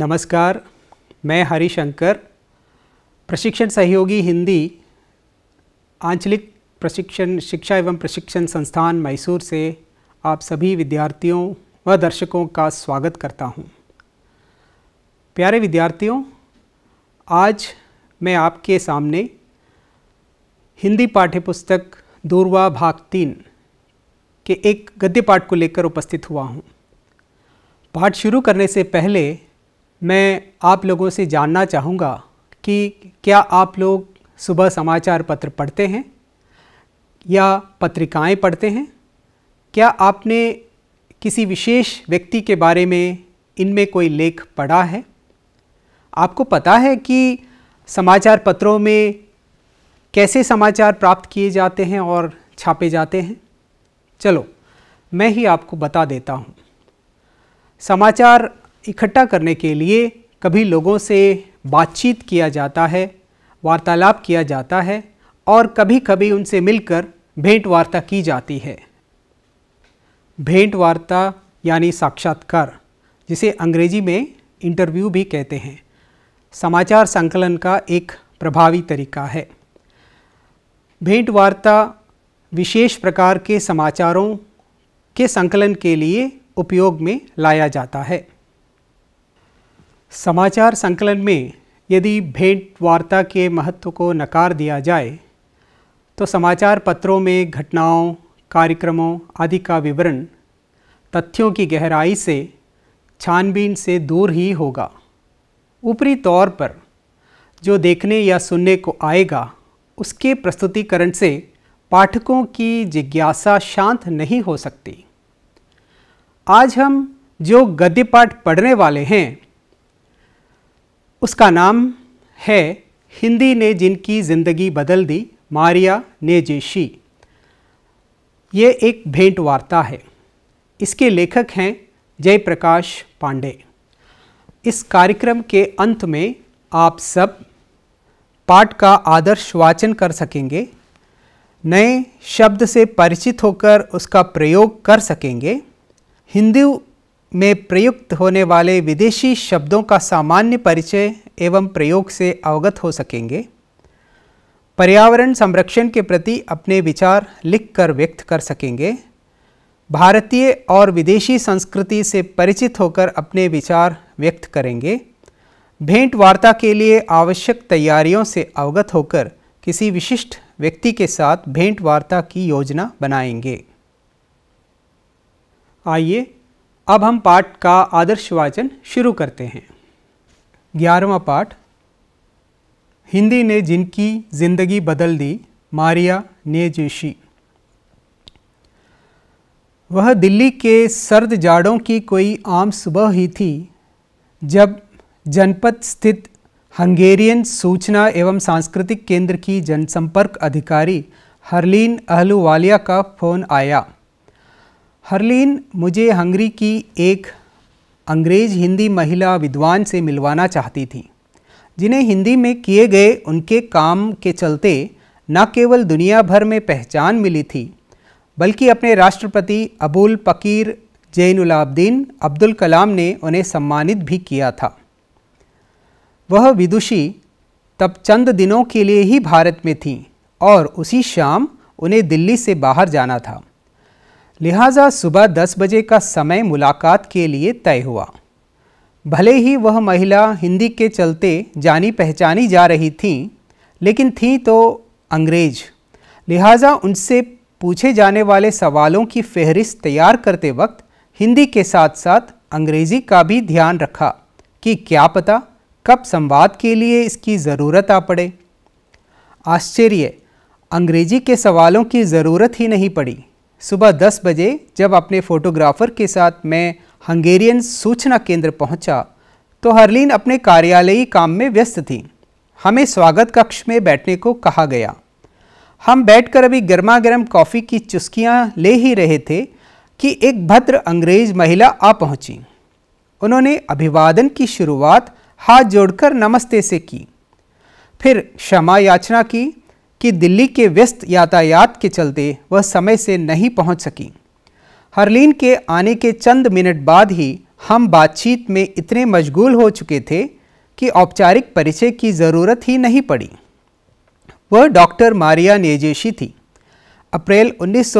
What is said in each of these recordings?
नमस्कार मैं हरिशंकर प्रशिक्षण सहयोगी हिंदी आंचलिक प्रशिक्षण शिक्षा एवं प्रशिक्षण संस्थान मैसूर से आप सभी विद्यार्थियों व दर्शकों का स्वागत करता हूं। प्यारे विद्यार्थियों आज मैं आपके सामने हिंदी पाठ्यपुस्तक दूरवा भाग तीन के एक गद्य पाठ को लेकर उपस्थित हुआ हूँ पाठ शुरू करने से पहले मैं आप लोगों से जानना चाहूँगा कि क्या आप लोग सुबह समाचार पत्र पढ़ते हैं या पत्रिकाएं पढ़ते हैं क्या आपने किसी विशेष व्यक्ति के बारे में इनमें कोई लेख पढ़ा है आपको पता है कि समाचार पत्रों में कैसे समाचार प्राप्त किए जाते हैं और छापे जाते हैं चलो मैं ही आपको बता देता हूँ समाचार इकट्ठा करने के लिए कभी लोगों से बातचीत किया जाता है वार्तालाप किया जाता है और कभी कभी उनसे मिलकर भेंट वार्ता की जाती है भेंट वार्ता यानी साक्षात्कार जिसे अंग्रेजी में इंटरव्यू भी कहते हैं समाचार संकलन का एक प्रभावी तरीका है भेंट वार्ता विशेष प्रकार के समाचारों के संकलन के लिए उपयोग में लाया जाता है समाचार संकलन में यदि भेंट वार्ता के महत्व को नकार दिया जाए तो समाचार पत्रों में घटनाओं कार्यक्रमों आदि का विवरण तथ्यों की गहराई से छानबीन से दूर ही होगा ऊपरी तौर पर जो देखने या सुनने को आएगा उसके प्रस्तुतिकरण से पाठकों की जिज्ञासा शांत नहीं हो सकती आज हम जो गद्य पाठ पढ़ने वाले हैं उसका नाम है हिंदी ने जिनकी ज़िंदगी बदल दी मारिया नेजेशी ये एक भेंट वार्ता है इसके लेखक हैं जयप्रकाश पांडे इस कार्यक्रम के अंत में आप सब पाठ का आदर्श वाचन कर सकेंगे नए शब्द से परिचित होकर उसका प्रयोग कर सकेंगे हिंदू में प्रयुक्त होने वाले विदेशी शब्दों का सामान्य परिचय एवं प्रयोग से अवगत हो सकेंगे पर्यावरण संरक्षण के प्रति अपने विचार लिखकर व्यक्त कर सकेंगे भारतीय और विदेशी संस्कृति से परिचित होकर अपने विचार व्यक्त करेंगे भेंट वार्ता के लिए आवश्यक तैयारियों से अवगत होकर किसी विशिष्ट व्यक्ति के साथ भेंट वार्ता की योजना बनाएंगे आइए अब हम पाठ का आदर्श वाचन शुरू करते हैं ग्यारहवा पाठ हिंदी ने जिनकी जिंदगी बदल दी मारिया ने जोशी वह दिल्ली के सर्द जाड़ों की कोई आम सुबह ही थी जब जनपद स्थित हंगेरियन सूचना एवं सांस्कृतिक केंद्र की जनसंपर्क अधिकारी हरलीन अहलूवालिया का फ़ोन आया हरलीन मुझे हंगरी की एक अंग्रेज हिंदी महिला विद्वान से मिलवाना चाहती थी जिन्हें हिंदी में किए गए उनके काम के चलते न केवल दुनिया भर में पहचान मिली थी बल्कि अपने राष्ट्रपति अबुल पकीर जैनुलाब्दीन अब्दुल कलाम ने उन्हें सम्मानित भी किया था वह विदुषी तब चंद दिनों के लिए ही भारत में थी और उसी शाम उन्हें दिल्ली से बाहर जाना था लिहाजा सुबह 10 बजे का समय मुलाकात के लिए तय हुआ भले ही वह महिला हिंदी के चलते जानी पहचानी जा रही थी लेकिन थी तो अंग्रेज लिहाजा उनसे पूछे जाने वाले सवालों की फहरिस्त तैयार करते वक्त हिंदी के साथ साथ अंग्रेज़ी का भी ध्यान रखा कि क्या पता कब संवाद के लिए इसकी ज़रूरत आ पड़े आश्चर्य अंग्रेजी के सवालों की ज़रूरत ही नहीं पड़ी सुबह 10 बजे जब अपने फोटोग्राफर के साथ मैं हंगेरियन सूचना केंद्र पहुंचा, तो हरलीन अपने कार्यालयी काम में व्यस्त थी हमें स्वागत कक्ष में बैठने को कहा गया हम बैठकर अभी गर्मा गर्म कॉफ़ी की चुस्कियाँ ले ही रहे थे कि एक भद्र अंग्रेज महिला आ पहुंची। उन्होंने अभिवादन की शुरुआत हाथ जोड़कर नमस्ते से की फिर क्षमा याचना की कि दिल्ली के व्यस्त यातायात के चलते वह समय से नहीं पहुंच सकी हरलीन के आने के चंद मिनट बाद ही हम बातचीत में इतने मशगूल हो चुके थे कि औपचारिक परिचय की ज़रूरत ही नहीं पड़ी वह डॉक्टर मारिया नेजेशी थी अप्रैल उन्नीस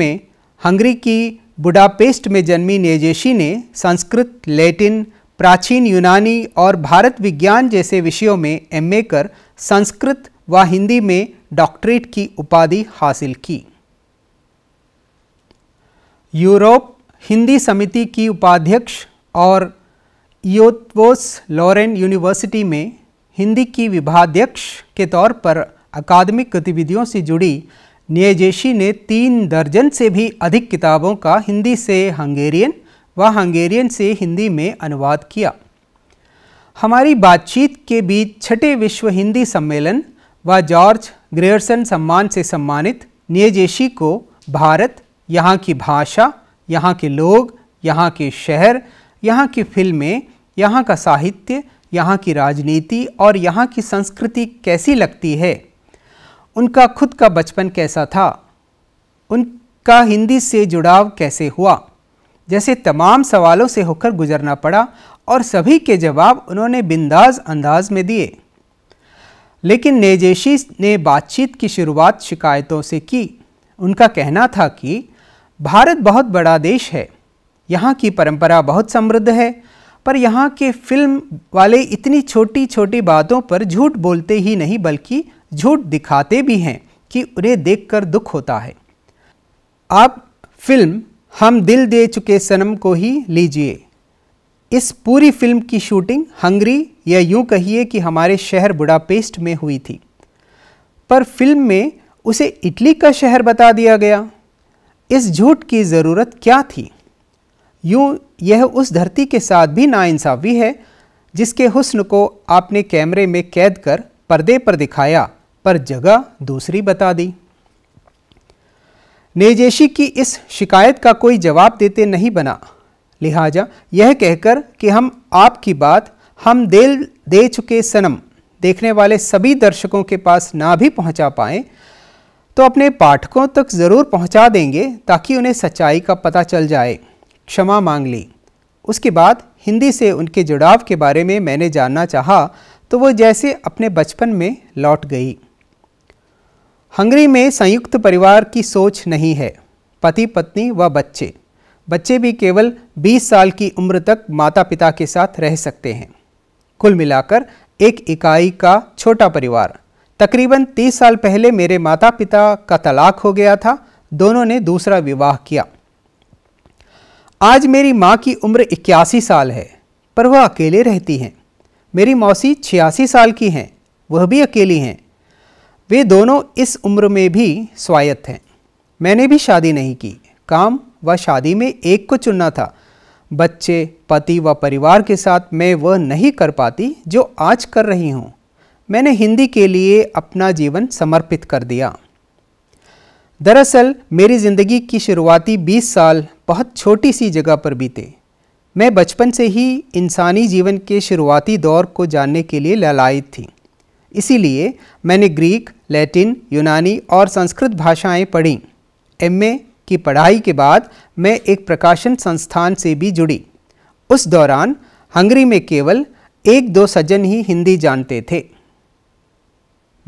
में हंगरी की बुडापेस्ट में जन्मी नेजेशी ने संस्कृत लैटिन प्राचीन यूनानी और भारत विज्ञान जैसे विषयों में एमए कर संस्कृत व हिंदी में डॉक्टरेट की उपाधि हासिल की यूरोप हिंदी समिति की उपाध्यक्ष और योत्वोस लॉरेन यूनिवर्सिटी में हिंदी की विभाध्यक्ष के तौर पर अकादमिक गतिविधियों से जुड़ी न्यायजेशी ने तीन दर्जन से भी अधिक किताबों का हिंदी से हंगेरियन व हंगेरियन से हिंदी में अनुवाद किया हमारी बातचीत के बीच छठे विश्व हिंदी सम्मेलन व जॉर्ज ग्रेयरसन सम्मान से सम्मानित नियजेशी को भारत यहाँ की भाषा यहाँ के लोग यहाँ के शहर यहाँ की फिल्में यहाँ का साहित्य यहाँ की राजनीति और यहाँ की संस्कृति कैसी लगती है उनका खुद का बचपन कैसा था उनका हिंदी से जुड़ाव कैसे हुआ जैसे तमाम सवालों से होकर गुजरना पड़ा और सभी के जवाब उन्होंने बिंदाज अंदाज में दिए लेकिन नेजेशी ने बातचीत की शुरुआत शिकायतों से की उनका कहना था कि भारत बहुत बड़ा देश है यहाँ की परंपरा बहुत समृद्ध है पर यहाँ के फिल्म वाले इतनी छोटी छोटी बातों पर झूठ बोलते ही नहीं बल्कि झूठ दिखाते भी हैं कि उन्हें देखकर दुख होता है आप फिल्म हम दिल दे चुके सनम को ही लीजिए इस पूरी फिल्म की शूटिंग हंगरी या यूं कहिए कि हमारे शहर बुडापेस्ट में हुई थी पर फिल्म में उसे इटली का शहर बता दिया गया इस झूठ की ज़रूरत क्या थी यूं यह उस धरती के साथ भी नाइंसाफ़ी है जिसके हुस्न को आपने कैमरे में कैद कर पर्दे पर दिखाया पर जगह दूसरी बता दी नेजेशी की इस शिकायत का कोई जवाब देते नहीं बना लिहाजा यह कहकर कि हम आपकी बात हम दिल दे चुके सनम देखने वाले सभी दर्शकों के पास ना भी पहुंचा पाएँ तो अपने पाठकों तक ज़रूर पहुंचा देंगे ताकि उन्हें सच्चाई का पता चल जाए क्षमा मांग ली उसके बाद हिंदी से उनके जुड़ाव के बारे में मैंने जानना चाहा तो वो जैसे अपने बचपन में लौट गई हंगरी में संयुक्त परिवार की सोच नहीं है पति पत्नी व बच्चे बच्चे भी केवल 20 साल की उम्र तक माता पिता के साथ रह सकते हैं कुल मिलाकर एक इकाई का छोटा परिवार तकरीबन 30 साल पहले मेरे माता पिता का तलाक हो गया था दोनों ने दूसरा विवाह किया आज मेरी माँ की उम्र इक्यासी साल है पर वह अकेले रहती हैं मेरी मौसी छियासी साल की हैं वह भी अकेली हैं वे दोनों इस उम्र में भी स्वायत्त हैं मैंने भी शादी नहीं की काम व शादी में एक को चुनना था बच्चे पति व परिवार के साथ मैं वह नहीं कर पाती जो आज कर रही हूँ मैंने हिंदी के लिए अपना जीवन समर्पित कर दिया दरअसल मेरी ज़िंदगी की शुरुआती 20 साल बहुत छोटी सी जगह पर बीते मैं बचपन से ही इंसानी जीवन के शुरुआती दौर को जानने के लिए ललायत थी इसीलिए मैंने ग्रीक लैटिन यूनानी और संस्कृत भाषाएं पढ़ीं एम ए की पढ़ाई के बाद मैं एक प्रकाशन संस्थान से भी जुड़ी उस दौरान हंगरी में केवल एक दो सज्जन ही हिंदी जानते थे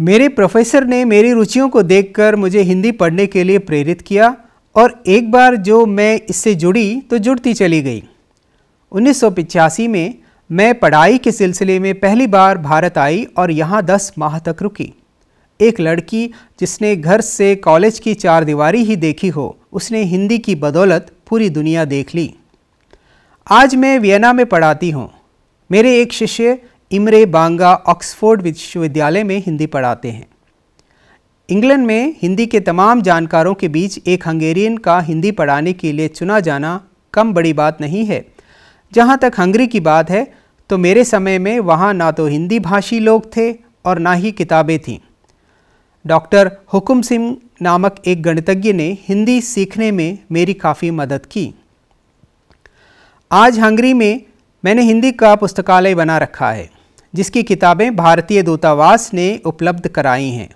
मेरे प्रोफेसर ने मेरी रुचियों को देखकर मुझे हिंदी पढ़ने के लिए प्रेरित किया और एक बार जो मैं इससे जुड़ी तो जुड़ती चली गई उन्नीस में मैं पढ़ाई के सिलसिले में पहली बार भारत आई और यहाँ 10 माह तक रुकी एक लड़की जिसने घर से कॉलेज की चार दीवारी ही देखी हो उसने हिंदी की बदौलत पूरी दुनिया देख ली आज मैं वियना में पढ़ाती हूँ मेरे एक शिष्य इमरे बांगा ऑक्सफोर्ड विश्वविद्यालय में हिंदी पढ़ाते हैं इंग्लैंड में हिंदी के तमाम जानकारों के बीच एक हंगेरियन का हिंदी पढ़ाने के लिए चुना जाना कम बड़ी बात नहीं है जहाँ तक हंगरी की बात है तो मेरे समय में वहाँ ना तो हिंदी भाषी लोग थे और ना ही किताबें थीं डॉक्टर हुकुम सिंह नामक एक गणितज्ञ ने हिंदी सीखने में मेरी काफ़ी मदद की आज हंगरी में मैंने हिंदी का पुस्तकालय बना रखा है जिसकी किताबें भारतीय दूतावास ने उपलब्ध कराई हैं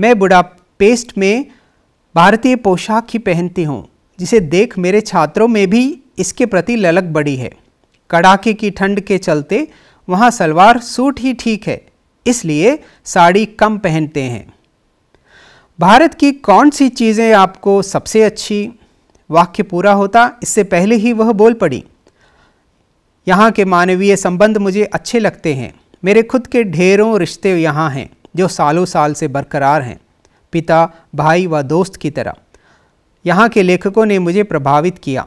मैं बुडापेस्ट में भारतीय पोशाक ही पहनती हूँ जिसे देख मेरे छात्रों में भी इसके प्रति ललक बढ़ी है कड़ाके की ठंड के चलते वहाँ सलवार सूट ही ठीक है इसलिए साड़ी कम पहनते हैं भारत की कौन सी चीज़ें आपको सबसे अच्छी वाक्य पूरा होता इससे पहले ही वह बोल पड़ी यहाँ के मानवीय संबंध मुझे अच्छे लगते हैं मेरे खुद के ढेरों रिश्ते यहाँ हैं जो सालों साल से बरकरार हैं पिता भाई व दोस्त की तरह यहाँ के लेखकों ने मुझे प्रभावित किया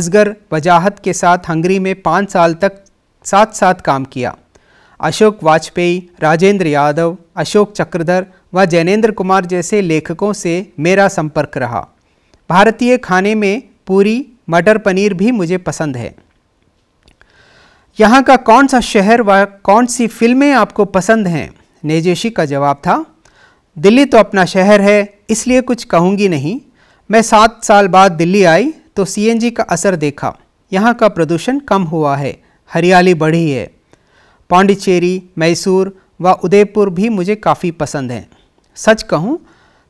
असगर वजाहत के साथ हंगरी में पाँच साल तक साथ साथ काम किया अशोक वाजपेयी राजेंद्र यादव अशोक चक्रधर व जैनेन्द्र कुमार जैसे लेखकों से मेरा संपर्क रहा भारतीय खाने में पूरी मटर पनीर भी मुझे पसंद है यहाँ का कौन सा शहर व कौन सी फिल्में आपको पसंद हैं नेजेशी का जवाब था दिल्ली तो अपना शहर है इसलिए कुछ कहूँगी नहीं मैं सात साल बाद दिल्ली आई तो सीएनजी का असर देखा यहाँ का प्रदूषण कम हुआ है हरियाली बढ़ी है पांडिचेरी मैसूर व उदयपुर भी मुझे काफ़ी पसंद हैं सच कहूँ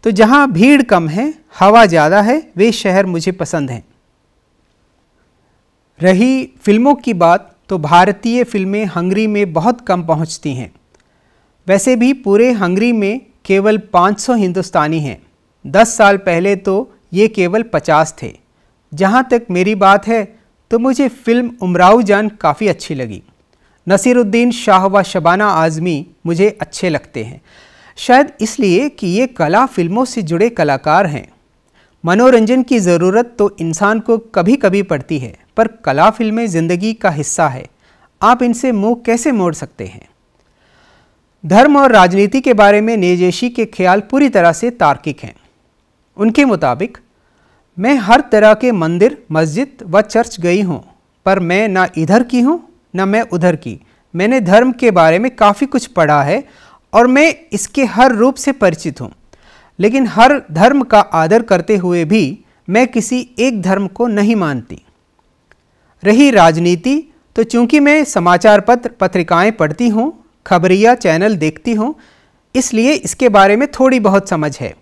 तो जहाँ भीड़ कम है हवा ज़्यादा है वे शहर मुझे पसंद हैं रही फिल्मों की बात तो भारतीय फिल्में हंगरी में बहुत कम पहुँचती हैं वैसे भी पूरे हंगरी में केवल 500 हिंदुस्तानी हैं 10 साल पहले तो ये केवल 50 थे जहाँ तक मेरी बात है तो मुझे फ़िल्म उमराऊ जान काफ़ी अच्छी लगी नसीरुद्दीन शाह व शबाना आज़मी मुझे अच्छे लगते हैं शायद इसलिए कि ये कला फिल्मों से जुड़े कलाकार हैं मनोरंजन की ज़रूरत तो इंसान को कभी कभी पड़ती है पर कला फिल्में ज़िंदगी का हिस्सा है आप इनसे मुंह कैसे मोड़ सकते हैं धर्म और राजनीति के बारे में नेजेशी के ख्याल पूरी तरह से तार्किक हैं उनके मुताबिक मैं हर तरह के मंदिर मस्जिद व चर्च गई हूँ पर मैं ना इधर की हूँ न मैं उधर की मैंने धर्म के बारे में काफ़ी कुछ पढ़ा है और मैं इसके हर रूप से परिचित हूँ लेकिन हर धर्म का आदर करते हुए भी मैं किसी एक धर्म को नहीं मानती रही राजनीति तो चूंकि मैं समाचार पत्र पत्रिकाएं पढ़ती हूँ खबरिया चैनल देखती हूँ इसलिए इसके बारे में थोड़ी बहुत समझ है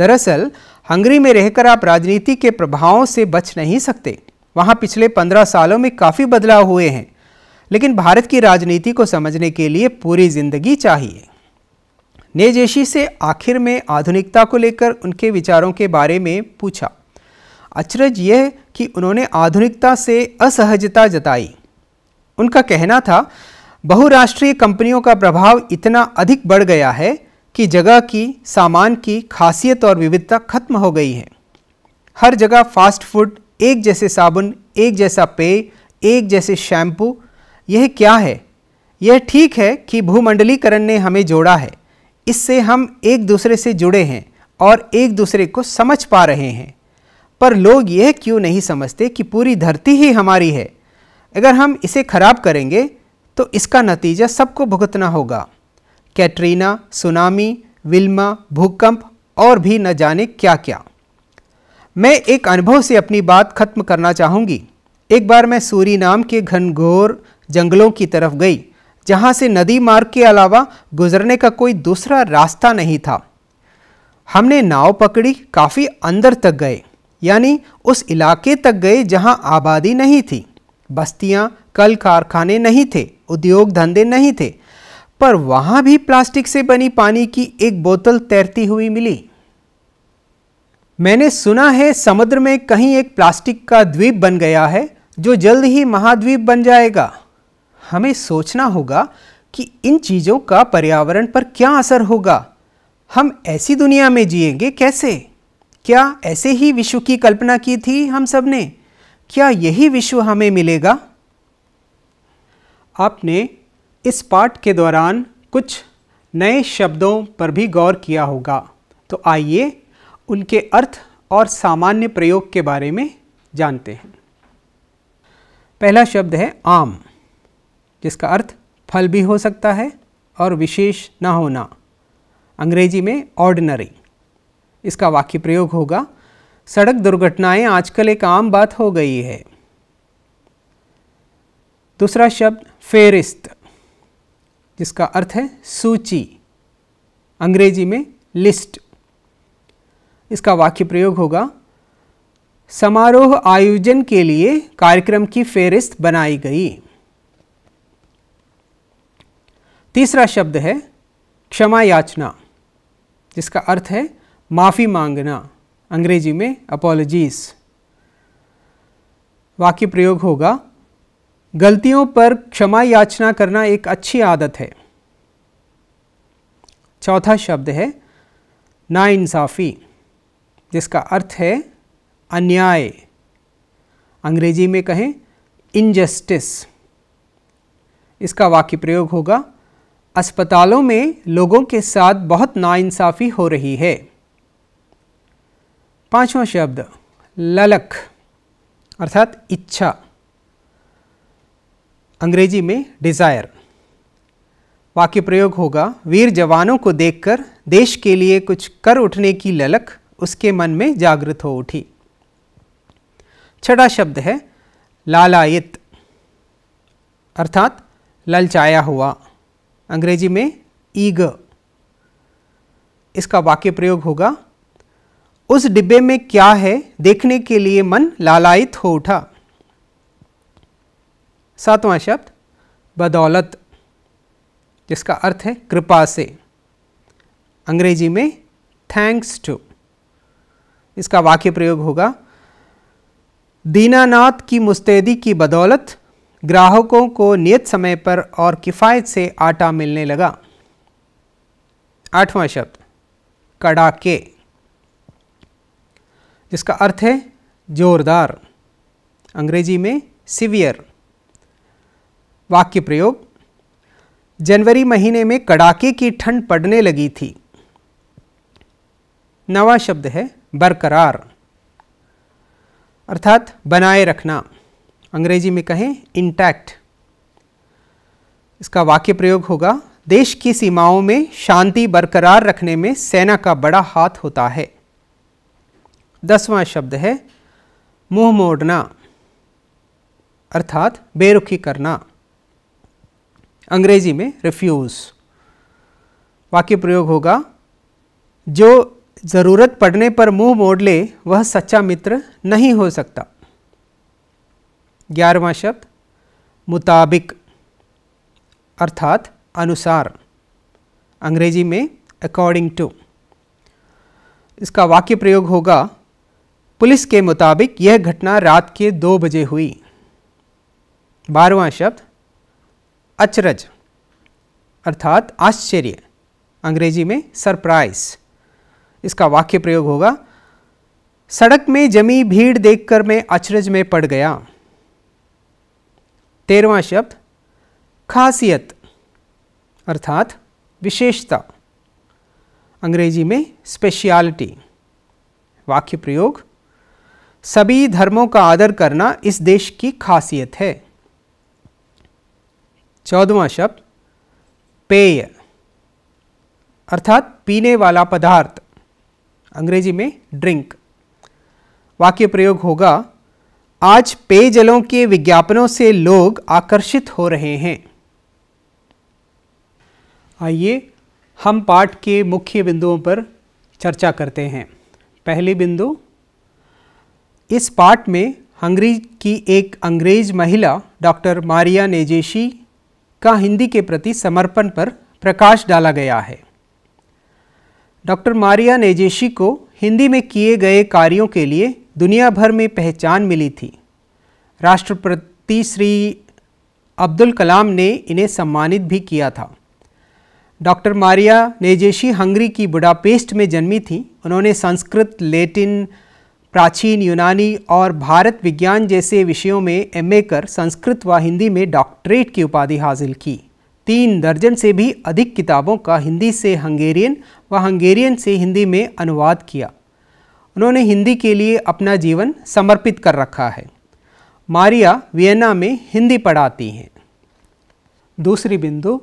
दरअसल हंगरी में रहकर आप राजनीति के प्रभावों से बच नहीं सकते वहाँ पिछले पंद्रह सालों में काफ़ी बदलाव हुए हैं लेकिन भारत की राजनीति को समझने के लिए पूरी जिंदगी चाहिए नेजेशी से आखिर में आधुनिकता को लेकर उनके विचारों के बारे में पूछा अचरज यह कि उन्होंने आधुनिकता से असहजता जताई उनका कहना था बहुराष्ट्रीय कंपनियों का प्रभाव इतना अधिक बढ़ गया है कि जगह की सामान की खासियत और विविधता खत्म हो गई है हर जगह फास्ट फूड एक जैसे साबुन एक जैसा पेय एक जैसे शैम्पू यह क्या है यह ठीक है कि भूमंडलीकरण ने हमें जोड़ा है इससे हम एक दूसरे से जुड़े हैं और एक दूसरे को समझ पा रहे हैं पर लोग यह क्यों नहीं समझते कि पूरी धरती ही हमारी है अगर हम इसे खराब करेंगे तो इसका नतीजा सबको भुगतना होगा कैटरीना सुनामी विल्मा भूकंप और भी न जाने क्या क्या मैं एक अनुभव से अपनी बात खत्म करना चाहूँगी एक बार मैं सूरी नाम के घनघोर जंगलों की तरफ गई जहाँ से नदी मार्ग के अलावा गुजरने का कोई दूसरा रास्ता नहीं था हमने नाव पकड़ी काफ़ी अंदर तक गए यानी उस इलाके तक गए जहाँ आबादी नहीं थी बस्तियाँ कल कारखाने नहीं थे उद्योग धंधे नहीं थे पर वहाँ भी प्लास्टिक से बनी पानी की एक बोतल तैरती हुई मिली मैंने सुना है समुद्र में कहीं एक प्लास्टिक का द्वीप बन गया है जो जल्द ही महाद्वीप बन जाएगा हमें सोचना होगा कि इन चीज़ों का पर्यावरण पर क्या असर होगा हम ऐसी दुनिया में जिएंगे कैसे क्या ऐसे ही विश्व की कल्पना की थी हम सब ने क्या यही विश्व हमें मिलेगा आपने इस पाठ के दौरान कुछ नए शब्दों पर भी गौर किया होगा तो आइए उनके अर्थ और सामान्य प्रयोग के बारे में जानते हैं पहला शब्द है आम जिसका अर्थ फल भी हो सकता है और विशेष न होना अंग्रेजी में ऑर्डिनरी इसका वाक्य प्रयोग होगा सड़क दुर्घटनाएं आजकल एक आम बात हो गई है दूसरा शब्द फेरिस्त जिसका अर्थ है सूची अंग्रेजी में लिस्ट इसका वाक्य प्रयोग होगा समारोह आयोजन के लिए कार्यक्रम की फेरिस्त बनाई गई तीसरा शब्द है क्षमा याचना जिसका अर्थ है माफ़ी मांगना अंग्रेजी में अपोलोजीज वाक्य प्रयोग होगा गलतियों पर क्षमा याचना करना एक अच्छी आदत है चौथा शब्द है नाइंसाफ़ी जिसका अर्थ है अन्याय अंग्रेजी में कहें इनजस्टिस इसका वाक्य प्रयोग होगा अस्पतालों में लोगों के साथ बहुत नाइंसाफ़ी हो रही है पांचवा शब्द ललक अर्थात इच्छा अंग्रेजी में डिज़ायर वाक्य प्रयोग होगा वीर जवानों को देखकर देश के लिए कुछ कर उठने की ललक उसके मन में जागृत हो उठी छठा शब्द है लालायित अर्थात ललचाया हुआ अंग्रेजी में ईग इसका वाक्य प्रयोग होगा उस डिब्बे में क्या है देखने के लिए मन लालायित हो उठा सातवां शब्द बदौलत जिसका अर्थ है कृपा से अंग्रेजी में थैंक्स टू इसका वाक्य प्रयोग होगा दीनानाथ की मुस्तैदी की बदौलत ग्राहकों को नियत समय पर और किफ़ायत से आटा मिलने लगा आठवां शब्द कड़ाके जिसका अर्थ है जोरदार अंग्रेजी में सिवियर वाक्य प्रयोग जनवरी महीने में कड़ाके की ठंड पड़ने लगी थी नवा शब्द है बरकरार अर्थात बनाए रखना अंग्रेजी में कहें इंटैक्ट इसका वाक्य प्रयोग होगा देश की सीमाओं में शांति बरकरार रखने में सेना का बड़ा हाथ होता है दसवां शब्द है मुंह मोड़ना अर्थात बेरुखी करना अंग्रेजी में रिफ्यूज़ वाक्य प्रयोग होगा जो ज़रूरत पड़ने पर मुंह मोड़ ले वह सच्चा मित्र नहीं हो सकता ग्यारहवा शब्द मुताबिक अर्थात अनुसार अंग्रेजी में अकॉर्डिंग टू इसका वाक्य प्रयोग होगा पुलिस के मुताबिक यह घटना रात के दो बजे हुई बारहवा शब्द अचरज अर्थात आश्चर्य अंग्रेजी में सरप्राइज इसका वाक्य प्रयोग होगा सड़क में जमी भीड़ देखकर मैं अचरज में पड़ गया तेरवा शब्द खासियत अर्थात विशेषता अंग्रेजी में स्पेशियालिटी वाक्य प्रयोग सभी धर्मों का आदर करना इस देश की खासियत है चौदवा शब्द पेय अर्थात पीने वाला पदार्थ अंग्रेजी में ड्रिंक वाक्य प्रयोग होगा आज पेयजलों के विज्ञापनों से लोग आकर्षित हो रहे हैं आइए हम पाठ के मुख्य बिंदुओं पर चर्चा करते हैं पहली बिंदु इस पाठ में हंगरी की एक अंग्रेज महिला डॉक्टर मारिया नेजेशी का हिंदी के प्रति समर्पण पर प्रकाश डाला गया है डॉक्टर मारिया नेजेशी को हिंदी में किए गए कार्यों के लिए दुनिया भर में पहचान मिली थी राष्ट्रपति श्री अब्दुल कलाम ने इन्हें सम्मानित भी किया था डॉक्टर मारिया नेजेशी हंगरी की बुडापेस्ट में जन्मी थी उन्होंने संस्कृत लेटिन प्राचीन यूनानी और भारत विज्ञान जैसे विषयों में एमए कर संस्कृत व हिंदी में डॉक्टरेट की उपाधि हासिल की तीन दर्जन से भी अधिक किताबों का हिंदी से हंगेरियन व हंगेरियन से हिंदी में अनुवाद किया उन्होंने हिंदी के लिए अपना जीवन समर्पित कर रखा है मारिया वियना में हिंदी पढ़ाती हैं दूसरी बिंदु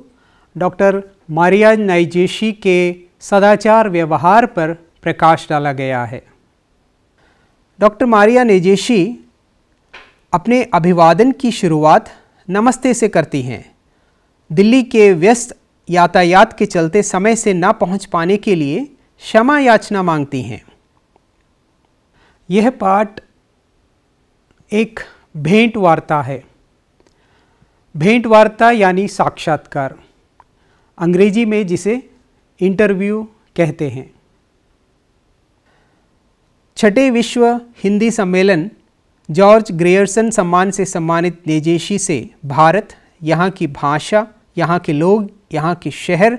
डॉक्टर मारिया नाइजेशी के सदाचार व्यवहार पर प्रकाश डाला गया है डॉक्टर मारिया नेजेशी अपने अभिवादन की शुरुआत नमस्ते से करती हैं दिल्ली के व्यस्त यातायात के चलते समय से ना पहुंच पाने के लिए क्षमा याचना मांगती हैं यह पाठ एक भेंट वार्ता है भेंट वार्ता यानी साक्षात्कार अंग्रेजी में जिसे इंटरव्यू कहते हैं छठे विश्व हिंदी सम्मेलन जॉर्ज ग्रेयरसन सम्मान से सम्मानित नेजेशी से भारत यहाँ की भाषा यहाँ के लोग यहाँ के शहर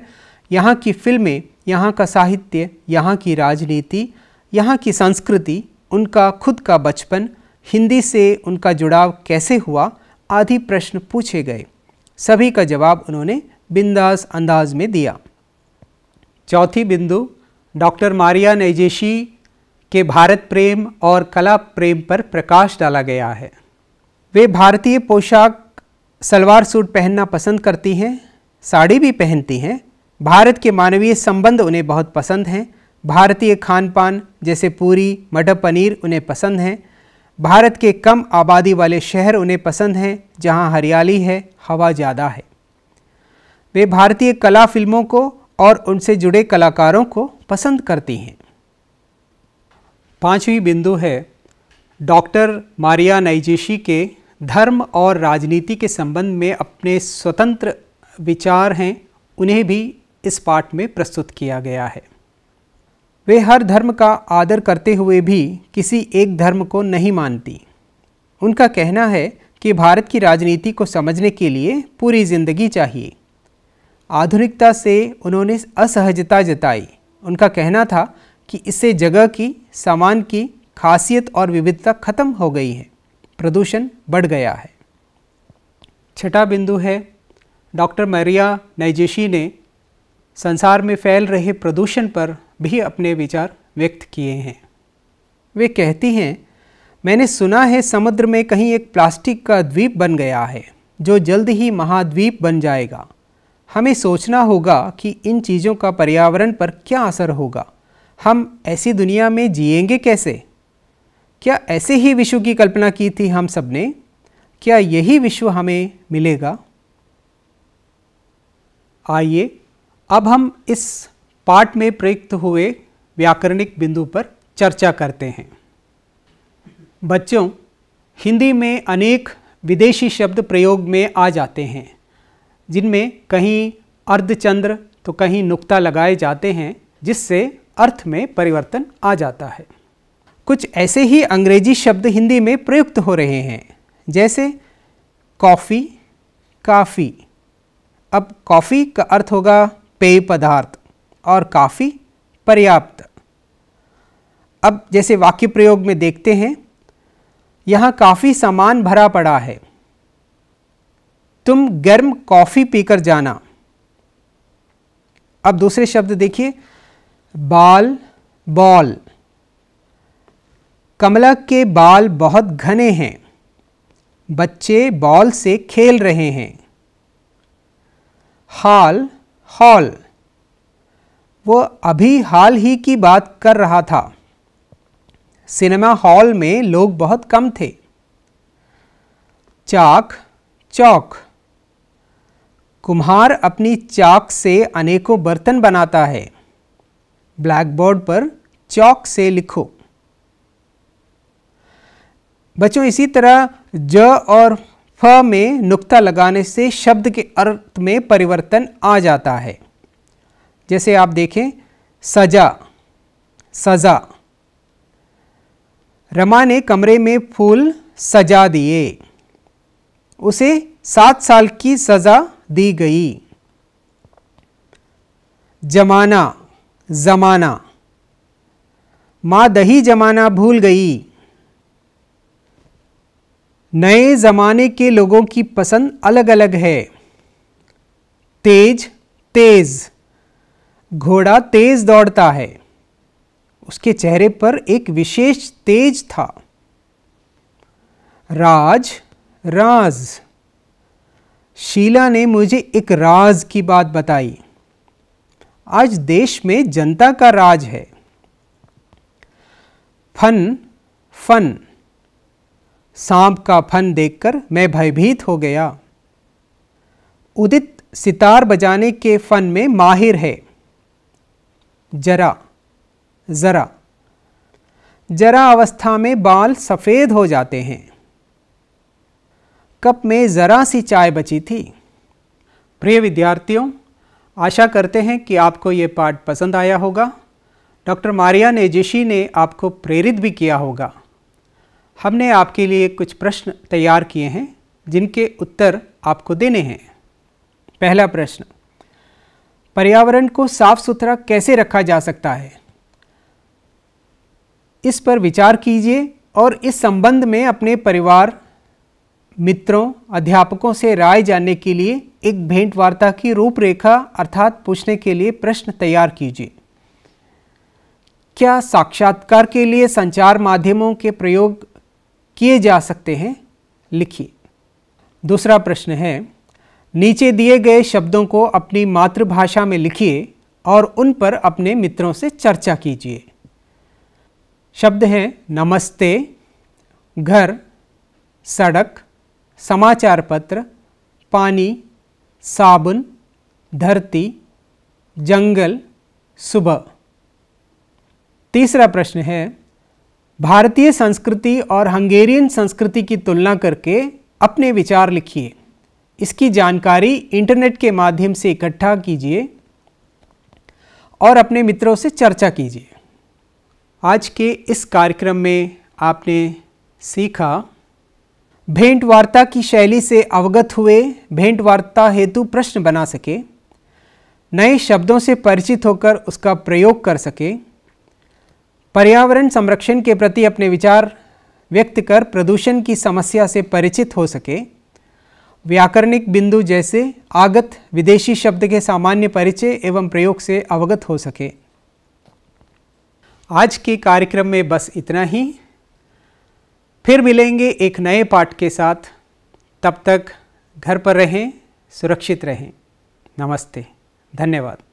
यहाँ की फिल्में यहाँ का साहित्य यहाँ की राजनीति यहाँ की संस्कृति उनका खुद का बचपन हिंदी से उनका जुड़ाव कैसे हुआ आदि प्रश्न पूछे गए सभी का जवाब उन्होंने बिंदास अंदाज में दिया चौथी बिंदु डॉक्टर मारिया नेजेशी के भारत प्रेम और कला प्रेम पर प्रकाश डाला गया है वे भारतीय पोशाक सलवार सूट पहनना पसंद करती हैं साड़ी भी पहनती हैं भारत के मानवीय संबंध उन्हें बहुत पसंद हैं भारतीय खान पान जैसे पूरी मटर पनीर उन्हें पसंद हैं भारत के कम आबादी वाले शहर उन्हें पसंद हैं जहां हरियाली है हवा ज़्यादा है वे भारतीय कला फिल्मों को और उनसे जुड़े कलाकारों को पसंद करती हैं पांचवी बिंदु है डॉक्टर मारिया नाइजेशी के धर्म और राजनीति के संबंध में अपने स्वतंत्र विचार हैं उन्हें भी इस पाठ में प्रस्तुत किया गया है वे हर धर्म का आदर करते हुए भी किसी एक धर्म को नहीं मानती उनका कहना है कि भारत की राजनीति को समझने के लिए पूरी जिंदगी चाहिए आधुनिकता से उन्होंने असहजता जताई उनका कहना था कि इससे जगह की सामान की खासियत और विविधता खत्म हो गई है प्रदूषण बढ़ गया है छठा बिंदु है डॉक्टर मरिया नाइजेशी ने संसार में फैल रहे प्रदूषण पर भी अपने विचार व्यक्त किए हैं वे कहती हैं मैंने सुना है समुद्र में कहीं एक प्लास्टिक का द्वीप बन गया है जो जल्द ही महाद्वीप बन जाएगा हमें सोचना होगा कि इन चीज़ों का पर्यावरण पर क्या असर होगा हम ऐसी दुनिया में जिएंगे कैसे क्या ऐसे ही विश्व की कल्पना की थी हम सब ने क्या यही विश्व हमें मिलेगा आइए अब हम इस पाठ में प्रयुक्त हुए व्याकरणिक बिंदु पर चर्चा करते हैं बच्चों हिंदी में अनेक विदेशी शब्द प्रयोग में आ जाते हैं जिनमें कहीं अर्धचंद्र तो कहीं नुक्ता लगाए जाते हैं जिससे अर्थ में परिवर्तन आ जाता है कुछ ऐसे ही अंग्रेजी शब्द हिंदी में प्रयुक्त हो रहे हैं जैसे कॉफ़ी काफ़ी अब कॉफ़ी का अर्थ होगा पेय पदार्थ और काफ़ी पर्याप्त अब जैसे वाक्य प्रयोग में देखते हैं यहाँ काफ़ी सामान भरा पड़ा है तुम गर्म कॉफ़ी पीकर जाना अब दूसरे शब्द देखिए बाल बॉल कमला के बाल बहुत घने हैं बच्चे बॉल से खेल रहे हैं हाल हॉल वो अभी हाल ही की बात कर रहा था सिनेमा हॉल में लोग बहुत कम थे चाक चौक कुम्हार अपनी चाक से अनेकों बर्तन बनाता है ब्लैक बोर्ड पर चौक से लिखो बच्चों इसी तरह ज और फ में नुक्ता लगाने से शब्द के अर्थ में परिवर्तन आ जाता है जैसे आप देखें सजा सजा रमा ने कमरे में फूल सजा दिए उसे सात साल की सजा दी गई जमाना जमाना माँ दही जमाना भूल गई नए ज़माने के लोगों की पसंद अलग अलग है तेज तेज घोड़ा तेज दौड़ता है उसके चेहरे पर एक विशेष तेज था राज राज शीला ने मुझे एक राज की बात बताई आज देश में जनता का राज है फन फन सांप का फन देखकर मैं भयभीत हो गया उदित सितार बजाने के फन में माहिर है जरा ज़रा जरा अवस्था में बाल सफ़ेद हो जाते हैं कप में ज़रा सी चाय बची थी प्रिय विद्यार्थियों आशा करते हैं कि आपको ये पाठ पसंद आया होगा डॉक्टर मारिया नेजिशी ने आपको प्रेरित भी किया होगा हमने आपके लिए कुछ प्रश्न तैयार किए हैं जिनके उत्तर आपको देने हैं पहला प्रश्न पर्यावरण को साफ सुथरा कैसे रखा जा सकता है इस पर विचार कीजिए और इस संबंध में अपने परिवार मित्रों अध्यापकों से राय जानने के लिए एक भेंट वार्ता की रूपरेखा अर्थात पूछने के लिए प्रश्न तैयार कीजिए क्या साक्षात्कार के लिए संचार माध्यमों के प्रयोग किए जा सकते हैं लिखिए दूसरा प्रश्न है नीचे दिए गए शब्दों को अपनी मातृभाषा में लिखिए और उन पर अपने मित्रों से चर्चा कीजिए शब्द हैं नमस्ते घर सड़क समाचार पत्र पानी साबुन धरती जंगल सुबह तीसरा प्रश्न है भारतीय संस्कृति और हंगेरियन संस्कृति की तुलना करके अपने विचार लिखिए इसकी जानकारी इंटरनेट के माध्यम से इकट्ठा कीजिए और अपने मित्रों से चर्चा कीजिए आज के इस कार्यक्रम में आपने सीखा भेंट वार्ता की शैली से अवगत हुए भेंट वार्ता हेतु प्रश्न बना सके नए शब्दों से परिचित होकर उसका प्रयोग कर सके पर्यावरण संरक्षण के प्रति अपने विचार व्यक्त कर प्रदूषण की समस्या से परिचित हो सके व्याकरणिक बिंदु जैसे आगत विदेशी शब्द के सामान्य परिचय एवं प्रयोग से अवगत हो सके आज के कार्यक्रम में बस इतना ही फिर मिलेंगे एक नए पाठ के साथ तब तक घर पर रहें सुरक्षित रहें नमस्ते धन्यवाद